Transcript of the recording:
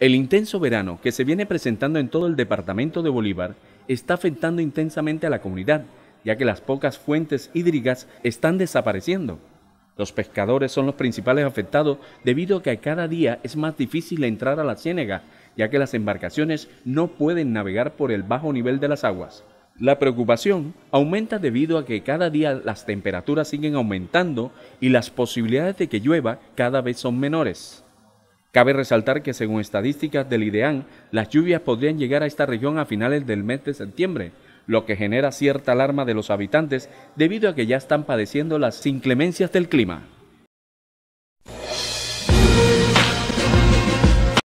El intenso verano que se viene presentando en todo el departamento de Bolívar está afectando intensamente a la comunidad, ya que las pocas fuentes hídricas están desapareciendo. Los pescadores son los principales afectados debido a que cada día es más difícil entrar a la Ciénaga, ya que las embarcaciones no pueden navegar por el bajo nivel de las aguas. La preocupación aumenta debido a que cada día las temperaturas siguen aumentando y las posibilidades de que llueva cada vez son menores. Cabe resaltar que según estadísticas del IDEAN, las lluvias podrían llegar a esta región a finales del mes de septiembre, lo que genera cierta alarma de los habitantes debido a que ya están padeciendo las inclemencias del clima.